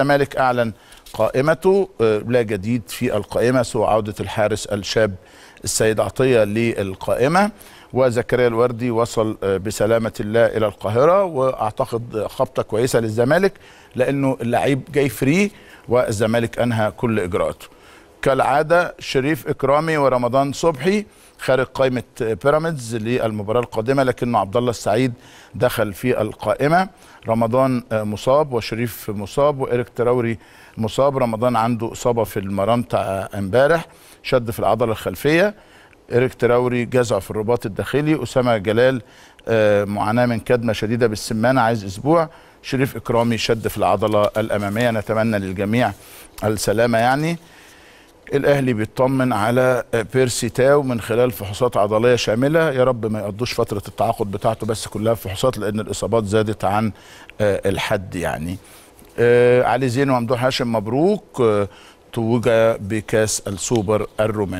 الزمالك أعلن قائمته آه، لا جديد في القائمة سوى عودة الحارس الشاب السيد عطية للقائمة وزكريا الوردي وصل آه، بسلامة الله إلى القاهرة وأعتقد خبطة كويسة للزمالك لأنه اللعيب جاي فري والزمالك أنهى كل إجراءاته كالعاده شريف اكرامي ورمضان صبحي خارج قائمه بيراميدز للمباراه القادمه لكن عبد الله السعيد دخل في القائمه رمضان مصاب وشريف مصاب وإيريك تراوري مصاب رمضان عنده اصابه في المرام بتاع امبارح شد في العضله الخلفيه إيريك تراوري جزع في الرباط الداخلي اسامه جلال آه، معاناه من كدمه شديده بالسمانه عايز اسبوع شريف اكرامي شد في العضله الاماميه نتمنى للجميع السلامه يعني الاهلي بيطمن على بيرسي تاو من خلال فحوصات عضليه شامله يا رب ما يقضوش فتره التعاقد بتاعته بس كلها فحوصات لان الاصابات زادت عن آه، الحد يعني آه، علي زين وممدوح هاشم مبروك آه، توج بكاس السوبر الروماني